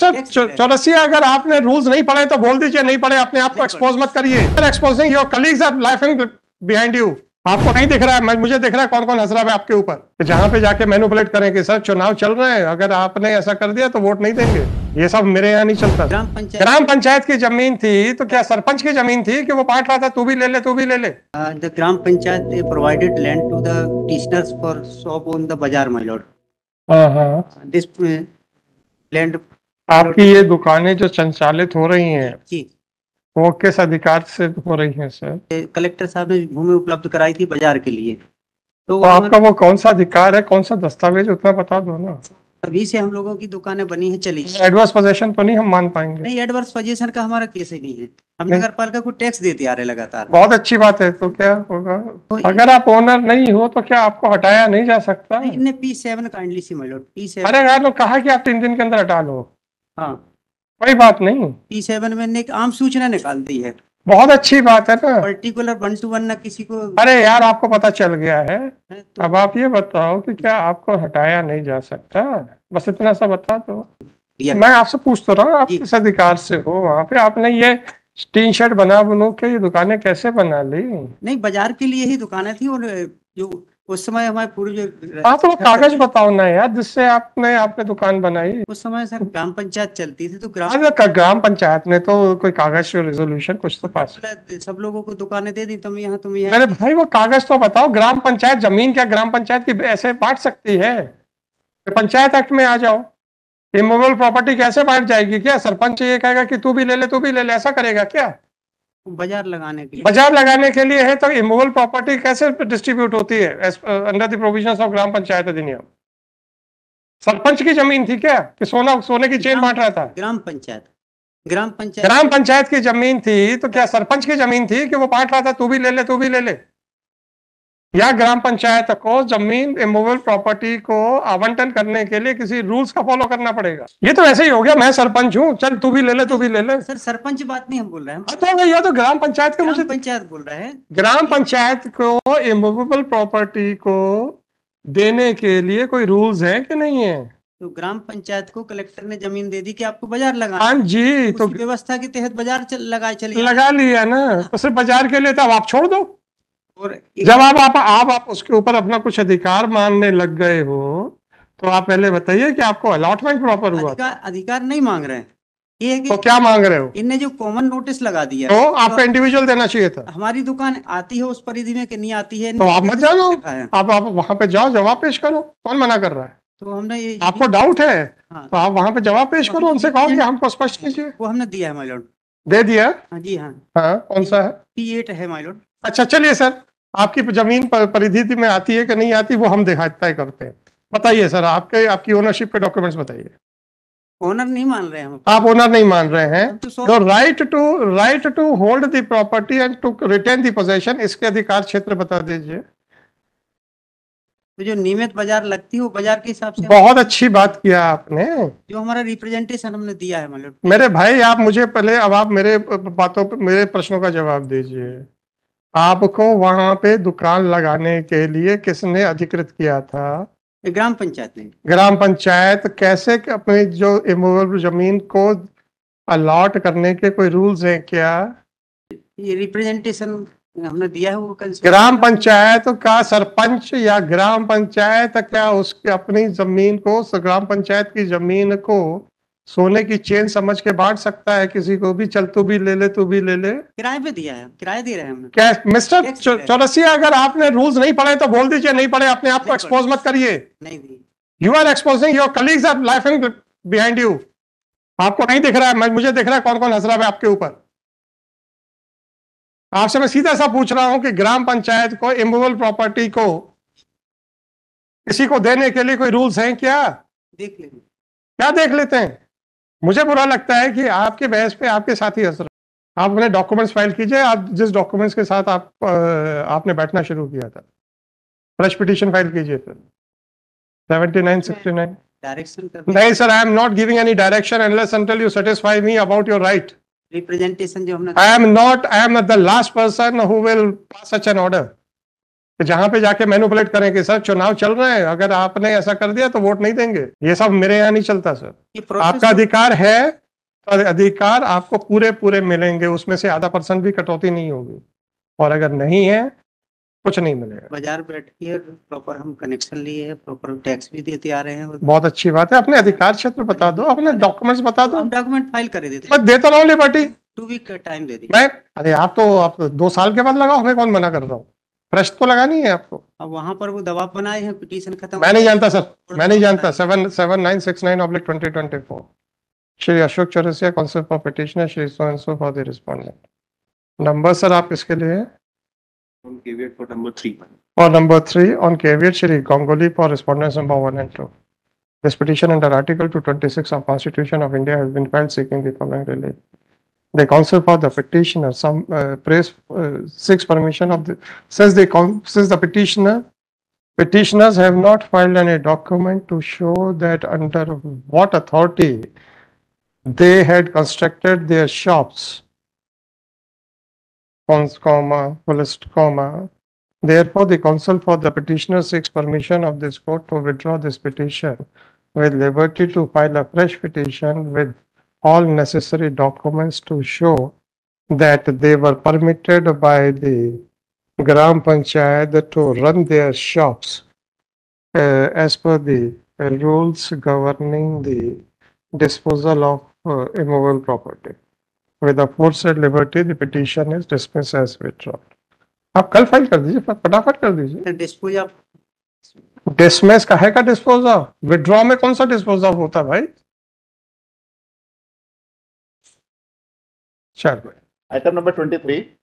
चौरसी अगर आपने रूल्स नहीं पढ़े तो बोल दीजिए नहीं पढ़े अपने आप को एक्सपोज मत करिए exposing your colleagues are laughing behind you आपको नहीं दिख रहा है मुझे दिख रहा है कौन कौन हंस रहा है आपके ऊपर तो जहाँ पे जाके मैनुपुलेट करेंगे सर चुनाव चल रहे हैं अगर आपने ऐसा कर दिया तो वोट नहीं देंगे ये सब मेरे यहाँ नहीं चलता ग्राम पंचायत ग्राम पंचायत की जमीन थी तो क्या हाँ। सरपंच की जमीन थी कि वो बांट रहा था तू भी ले ले तू भी ले ले uh, gram panchayat provided land to distress for shop on the bazaar my lord land आपकी ये दुकानें जो संचालित हो रही हैं जी वो किस अधिकार से हो रही हैं सर कलेक्टर साहब ने भूमि उपलब्ध कराई थी बाजार के लिए तो, तो आपका वो कौन सा अधिकार है कौन सा दस्तावेज उतना बता दो ना अभी से हम लोगों की दुकानें बनी है चली एडवर्स पोजेशन तो नहीं हम मान पाएंगे नहीं एडवर्स पोजेशन का हमारा केस ही नहीं है हम नगर पालिका को टैक्स देते आ रहे लगातार बहुत अच्छी बात है तो क्या होगा तो अगर आप ओनर नहीं हो तो क्या आपको हटाया नहीं जा सकता P seven kindly P seven अरे यार कहा कि आप तीन दिन के अंदर हटा लो हाँ कोई बात नहीं टी सेवन में ने एक आम सूचना निकाल दी है बहुत अच्छी बात है ना पर्टिकुलर वन टू वन ना किसी को अरे यार आपको पता चल गया है हाँ, तो... अब आप ये बताओ कि क्या आपको हटाया नहीं जा सकता बस इतना सा बता दो मैं आपसे पूछ तो रहा हूँ आप किस अधिकार से हो वहाँ पे आपने ये टीन शर्ट बना बनो के ये दुकानें कैसे बना ली नहीं बाजार के लिए ही दुकानें थी और जो उस समय हमारे पूर्वज हाँ तो वो कागज बताओ ना यार जिससे आपने आपने दुकान बनाई उस समय सर ग्राम पंचायत चलती थी तो ग्राम ग्राम पंचायत ने तो कोई कागज रेजोल्यूशन कुछ तो पास सब लोगों को दुकानें दे दी तुम यहाँ तुम यहाँ अरे भाई वो कागज तो बताओ ग्राम पंचायत जमीन क्या ग्राम पंचायत की ऐसे बांट सकती है पंचायत एक्ट में आ जाओ इमोबल प्रॉपर्टी कैसे बांट जाएगी क्या सरपंच ये कहेगा कि तू भी ले ले तू भी ले ले ऐसा करेगा क्या बाजार लगाने के लिए बाजार लगाने के लिए है तो इमोबल प्रॉपर्टी कैसे डिस्ट्रीब्यूट होती है under the provision of gram panchayat अधिनियम सरपंच की जमीन थी क्या कि सोना सोने की चेन बांट रहा था ग्राम पंचायत ग्राम पंचायत ग्राम पंचायत की जमीन थी तो क्या सरपंच की जमीन थी कि वो बांट रहा था तू भी ले ले तू भी ले ले या ग्राम पंचायत को जमीन इमोबल प्रॉपर्टी को आवंटन करने के लिए किसी रूल्स का फॉलो करना पड़ेगा ये तो ऐसे ही हो गया मैं सरपंच हूँ चल तू भी ले ले तू भी ले ले सर सरपंच बात नहीं हम बोल रहे हैं तो ये तो ग्राम पंचायत के मुझे पंचायत बोल रहे हैं ग्राम पंचायत को इमोवेबल प्रॉपर्टी को देने के लिए कोई रूल्स है कि नहीं है तो ग्राम पंचायत को कलेक्टर ने जमीन दे दी कि आपको बाजार लगा हाँ जी तो व्यवस्था के तहत बाजार चलिए लगा लिया ना तो सिर्फ बाजार के लिए तो आप छोड़ दो और जब आप आप आप, आप उसके ऊपर अपना कुछ अधिकार मानने लग गए हो तो आप पहले बताइए कि आपको अलॉटमेंट प्रॉपर हुआ अधिकार, अधिकार नहीं मांग रहे हैं ये तो क्या मांग रहे हो इनने जो कॉमन नोटिस लगा दिया तो, तो, आपको इंडिविजुअल देना चाहिए था हमारी दुकान आती है उस परिधि में कि नहीं आती है तो आप मत जानो आप आप वहाँ पे जाओ जवाब पेश करो कौन मना कर रहा है तो हमने ये आपको डाउट है हाँ। तो आप वहाँ पे जवाब पेश करो उनसे कहो कि हमको स्पष्ट तो कीजिए वो हमने दिया है माइलोड दे दिया हाँ, जी हाँ हाँ कौन सा है पी एट है माइलोड अच्छा चलिए सर आपकी जमीन परिधि में आती है कि नहीं आती वो हम देखा तय करते हैं बताइए सर आपके आपकी ओनरशिप के डॉक्यूमेंट्स बताइए ओनर नहीं मान रहे हैं आप ओनर नहीं मान रहे हैं तो right to right to hold the property and to retain the possession इसके अधिकार क्षेत्र बता दीजिए तो जो नियमित बाजार लगती है वो बाजार के हिसाब से बहुत अच्छी बात किया आपने जो हमारा रिप्रेजेंटेशन हमने दिया है मतलब मेरे भाई आप मुझे पहले अब आप मेरे बातों पर मेरे प्रश्नों का जवाब दीजिए आपको वहाँ पे दुकान लगाने के लिए किसने अधिकृत किया था ग्राम पंचायत ने ग्राम पंचायत कैसे अपनी जो इमोवेबल जमीन को अलॉट करने के कोई रूल्स हैं क्या ये रिप्रेजेंटेशन हमने दिया है वो ग्राम पंचायत का सरपंच या ग्राम पंचायत क्या उसके अपनी जमीन को ग्राम पंचायत की जमीन को सोने की चेन समझ के बांट सकता है किसी को भी चल तू भी ले ले तू भी ले ले किराए पे दिया है किराए दे रहे हैं क्या मिस्टर चौरसिया अगर आपने रूल्स नहीं पढ़े तो बोल दीजिए नहीं पढ़े अपने आप को एक्सपोज मत करिए नहीं you are exposing your colleagues are laughing behind you आपको नहीं दिख रहा है मुझे दिख रहा है कौन कौन हंस रहा है आपके ऊपर आपसे मैं सीधा सा पूछ रहा हूं कि ग्राम पंचायत को इमोवल प्रॉपर्टी को किसी को देने के लिए कोई रूल्स हैं क्या देख लेते क्या देख लेते हैं मुझे बुरा लगता है कि आपके बहस पे आपके साथ ही असर आप अपने डॉक्यूमेंट्स फाइल कीजिए आप जिस डॉक्यूमेंट्स के साथ आप आपने बैठना शुरू किया था फ्रेश पिटिशन फाइल कीजिए सर नहीं sir I am not giving any direction unless until you satisfy me about your right representation जो हमने I am not I am the last person who will pass such an order कि तो जहां पे जाके manipulate करें कि sir चुनाव चल रहे हैं अगर आपने ऐसा कर दिया तो वोट नहीं देंगे ये सब मेरे यहाँ नहीं चलता सर आपका तो- अधिकार है तो अधिकार आपको पूरे पूरे मिलेंगे उसमें से आधा परसेंट भी कटौती नहीं होगी और अगर नहीं है कुछ नहीं मिलेगा बाजार बैठ के प्रॉपर हम कनेक्शन लिए प्रॉपर टैक्स भी देते आ रहे हैं बहुत अच्छी बात है अपने अधिकार क्षेत्र बता दो अपने डॉक्यूमेंट्स बता दो डॉक्यूमेंट फाइल कर देते देता हूँ लिबर्टी टू वीक का टाइम दे दी मैं अरे आप तो आप तो दो साल के बाद लगाओ मैं कौन मना कर रहा हूँ प्रश्न तो लगानी है आपको अब वहां पर वो दबाव बनाए हैं पिटीशन खत्म मैं नहीं जानता सर मैं नहीं जानता seven seven nine six nine oblique twenty twenty four Shri Ashok Chaurasia counsel for petitioner Shri Son so for the respondent number sir आप इसके लिए for number three on caveat Shri Ganguly for respondents number one and two This petition under Article 226 of Constitution of India has been filed seeking the following relief. The counsel for the petitioner some uh, uh, seeks permission of the since the since the petitioner petitioners have not filed any document to show that under what authority they had constructed their shops cons comma fullest comma therefore the counsel for the petitioner seeks permission of this court to withdraw this petition with liberty to file a fresh petition with all necessary documents to show that they were permitted by the Gram Panchayat to run their shops uh, as per the uh, rules governing the disposal of uh, immovable property. With the forced liberty, the petition is dismissed as withdrawn. आप कल file कर दीजिए फटाफट कर दीजिए dispose of dismiss है का dispose of में कौन सा होता है भाई Sure. Item number 23,